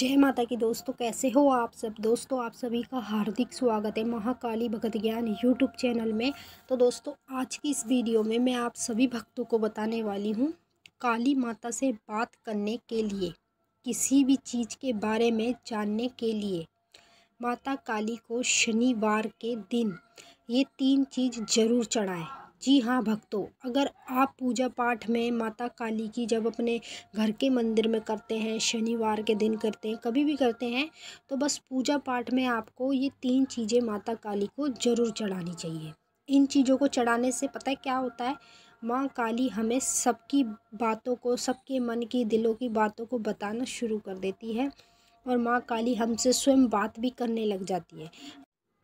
जय माता की दोस्तों कैसे हो आप सब दोस्तों आप सभी का हार्दिक स्वागत है महाकाली भगत ज्ञान यूट्यूब चैनल में तो दोस्तों आज की इस वीडियो में मैं आप सभी भक्तों को बताने वाली हूँ काली माता से बात करने के लिए किसी भी चीज़ के बारे में जानने के लिए माता काली को शनिवार के दिन ये तीन चीज़ ज़रूर चढ़ाएँ जी हाँ भक्तों अगर आप पूजा पाठ में माता काली की जब अपने घर के मंदिर में करते हैं शनिवार के दिन करते हैं कभी भी करते हैं तो बस पूजा पाठ में आपको ये तीन चीज़ें माता काली को ज़रूर चढ़ानी चाहिए इन चीज़ों को चढ़ाने से पता है क्या होता है माँ काली हमें सबकी बातों को सबके मन की दिलों की बातों को बताना शुरू कर देती है और माँ काली हमसे स्वयं बात भी करने लग जाती है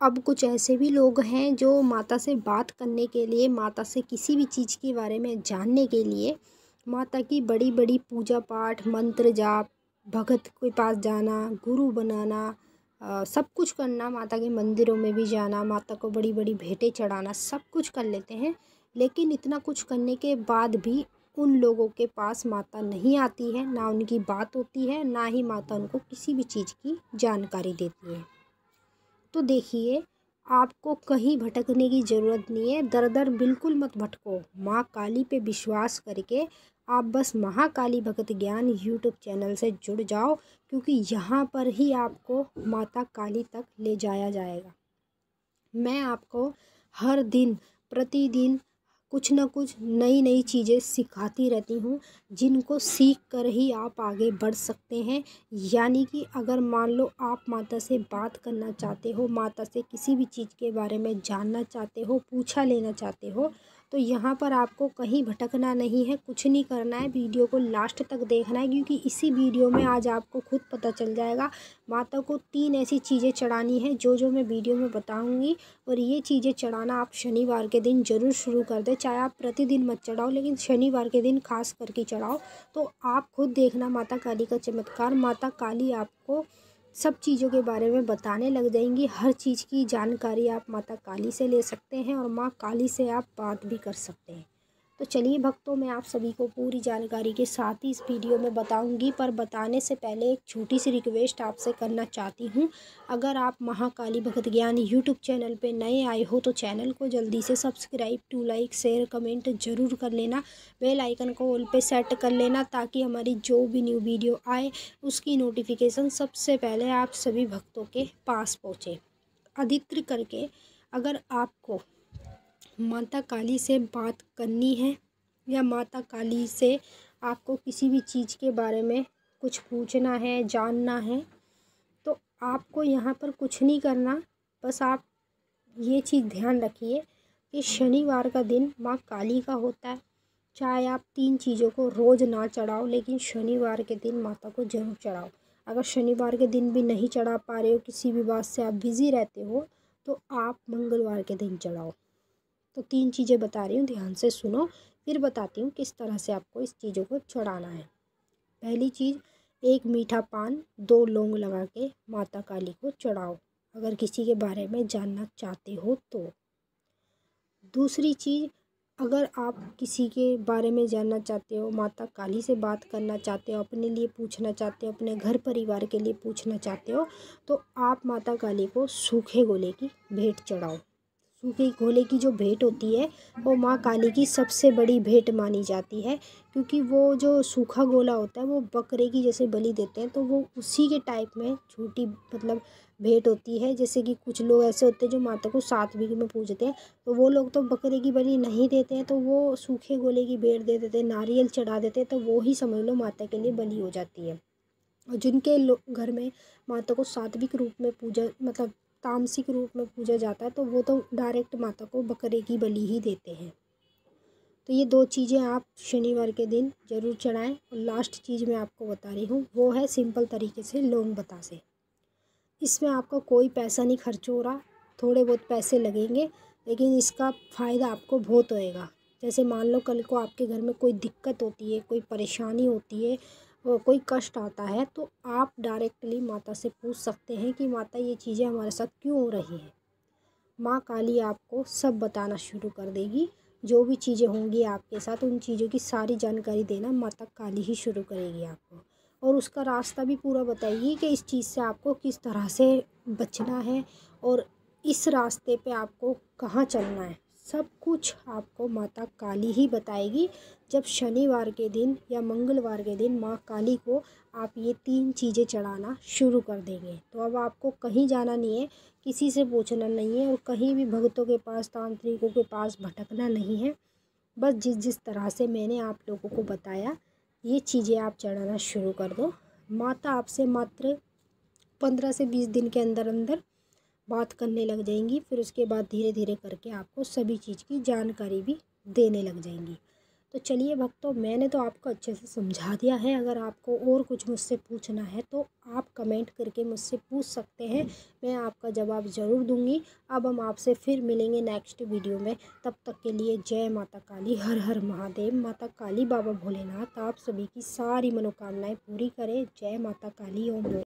अब कुछ ऐसे भी लोग हैं जो माता से बात करने के लिए माता से किसी भी चीज़ के बारे में जानने के लिए माता की बड़ी बड़ी पूजा पाठ मंत्र जाप भगत के पास जाना गुरु बनाना आ, सब कुछ करना माता के मंदिरों में भी जाना माता को बड़ी बड़ी भेंटें चढ़ाना सब कुछ कर लेते हैं लेकिन इतना कुछ करने के बाद भी उन लोगों के पास माता नहीं आती है ना उनकी बात होती है ना ही माता उनको किसी भी चीज़ की जानकारी देती है तो देखिए आपको कहीं भटकने की ज़रूरत नहीं है दर दर बिल्कुल मत भटको माँ काली पे विश्वास करके आप बस महाकाली भगत ज्ञान यूट्यूब चैनल से जुड़ जाओ क्योंकि यहाँ पर ही आपको माता काली तक ले जाया जाएगा मैं आपको हर दिन प्रतिदिन कुछ ना कुछ नई नई चीज़ें सिखाती रहती हूँ जिनको सीख कर ही आप आगे बढ़ सकते हैं यानी कि अगर मान लो आप माता से बात करना चाहते हो माता से किसी भी चीज़ के बारे में जानना चाहते हो पूछा लेना चाहते हो तो यहाँ पर आपको कहीं भटकना नहीं है कुछ नहीं करना है वीडियो को लास्ट तक देखना है क्योंकि इसी वीडियो में आज आपको खुद पता चल जाएगा माता को तीन ऐसी चीज़ें चढ़ानी है जो जो मैं वीडियो में बताऊँगी और ये चीज़ें चढ़ाना आप शनिवार के दिन ज़रूर शुरू कर दें चाहे आप प्रतिदिन मत चढ़ाओ लेकिन शनिवार के दिन खास करके चढ़ाओ तो आप खुद देखना माता काली का चमत्कार माता काली आपको सब चीज़ों के बारे में बताने लग जाएंगी हर चीज़ की जानकारी आप माता काली से ले सकते हैं और माँ काली से आप बात भी कर सकते हैं तो चलिए भक्तों मैं आप सभी को पूरी जानकारी के साथ ही इस वीडियो में बताऊंगी पर बताने से पहले एक छोटी सी रिक्वेस्ट आपसे करना चाहती हूं अगर आप महाकाली भगत ज्ञान यूट्यूब चैनल पे नए आए हो तो चैनल को जल्दी से subscribe to like share comment जरूर कर लेना बेल आइकन को ऑल पे सेट कर लेना ताकि हमारी जो भी न्यू वीडियो आए उसकी नोटिफिकेशन सबसे पहले आप सभी भक्तों के पास पहुँचे अधित्र करके अगर आपको माता काली से बात करनी है या माता काली से आपको किसी भी चीज़ के बारे में कुछ पूछना है जानना है तो आपको यहाँ पर कुछ नहीं करना बस आप ये चीज़ ध्यान रखिए कि शनिवार का दिन माँ काली का होता है चाहे आप तीन चीज़ों को रोज़ ना चढ़ाओ लेकिन शनिवार के दिन माता को ज़रूर चढ़ाओ अगर शनिवार के दिन भी नहीं चढ़ा पा रहे हो किसी भी बात से आप बिज़ी रहते हो तो आप मंगलवार के दिन चढ़ाओ तो तीन चीज़ें बता रही हूँ ध्यान से सुनो फिर बताती हूँ किस तरह से आपको इस चीज़ों को चढ़ाना है पहली चीज़ एक मीठा पान दो लौंग लगा के माता काली को चढ़ाओ अगर किसी के बारे में जानना चाहते हो तो दूसरी चीज़ अगर आप किसी के बारे में जानना चाहते हो माता काली से बात करना चाहते हो अपने लिए पूछना चाहते हो अपने घर परिवार के लिए पूछना चाहते हो तो आप माता काली को सूखे गोले की भेंट चढ़ाओ सूखे घोले की जो भेंट होती है वो माँ काली की सबसे बड़ी भेंट मानी जाती है क्योंकि वो जो सूखा गोला होता है वो बकरे की जैसे बलि देते हैं तो वो उसी के टाइप में छोटी मतलब भेंट होती है जैसे कि कुछ लोग ऐसे होते हैं जो माता को सात वीक में पूजते हैं तो वो लोग तो बकरे की बलि नहीं देते हैं तो वो सूखे गोले की भेंट दे देते हैं नारियल चढ़ा देते हैं तो वो ही समझ लो माता के लिए बली हो जाती है और जिनके घर में माता को सात्विक रूप में पूजा मतलब तामसिक रूप में पूजा जाता है तो वो तो डायरेक्ट माता को बकरे की बलि ही देते हैं तो ये दो चीज़ें आप शनिवार के दिन ज़रूर चढ़ाएं और लास्ट चीज़ मैं आपको बता रही हूँ वो है सिंपल तरीके से लौंग बतासे इसमें आपका कोई पैसा नहीं खर्च हो रहा थोड़े बहुत पैसे लगेंगे लेकिन इसका फ़ायदा आपको बहुत होएगा जैसे मान लो कल को आपके घर में कोई दिक्कत होती है कोई परेशानी होती है कोई कष्ट आता है तो आप डायरेक्टली माता से पूछ सकते हैं कि माता ये चीज़ें हमारे साथ क्यों हो रही हैं माँ काली आपको सब बताना शुरू कर देगी जो भी चीज़ें होंगी आपके साथ उन चीज़ों की सारी जानकारी देना माता काली ही शुरू करेगी आपको और उसका रास्ता भी पूरा बताइए कि इस चीज़ से आपको किस तरह से बचना है और इस रास्ते पे आपको कहाँ चलना है सब कुछ आपको माता काली ही बताएगी जब शनिवार के दिन या मंगलवार के दिन माँ काली को आप ये तीन चीज़ें चढ़ाना शुरू कर देंगे तो अब आपको कहीं जाना नहीं है किसी से पूछना नहीं है और कहीं भी भक्तों के पास तांत्रिकों के पास भटकना नहीं है बस जिस जिस तरह से मैंने आप लोगों को बताया ये चीज़ें आप चढ़ाना शुरू कर दो माता आपसे मात्र पंद्रह से बीस दिन के अंदर अंदर बात करने लग जाएंगी फिर उसके बाद धीरे धीरे करके आपको सभी चीज़ की जानकारी भी देने लग जाएंगी तो चलिए भक्तों मैंने तो आपको अच्छे से समझा दिया है अगर आपको और कुछ मुझसे पूछना है तो आप कमेंट करके मुझसे पूछ सकते हैं मैं आपका जवाब ज़रूर दूंगी अब हम आपसे फिर मिलेंगे नेक्स्ट वीडियो में तब तक के लिए जय माता काली हर हर महादेव माता काली बाबा भोलेनाथ आप सभी की सारी मनोकामनाएँ पूरी करें जय माता काली ओम